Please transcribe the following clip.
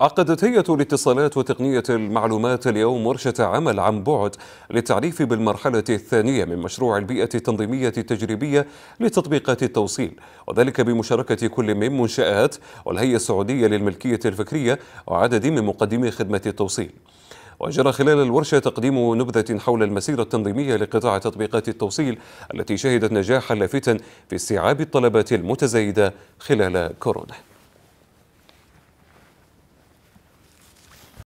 عقدت هيئة الاتصالات وتقنية المعلومات اليوم ورشة عمل عن بعد للتعريف بالمرحلة الثانية من مشروع البيئة التنظيمية التجريبية لتطبيقات التوصيل وذلك بمشاركة كل من منشآت والهيئة السعودية للملكية الفكرية وعدد من مقدمي خدمة التوصيل وجرى خلال الورشة تقديم نبذة حول المسيرة التنظيمية لقطاع تطبيقات التوصيل التي شهدت نجاحا لافتا في استيعاب الطلبات المتزايدة خلال كورونا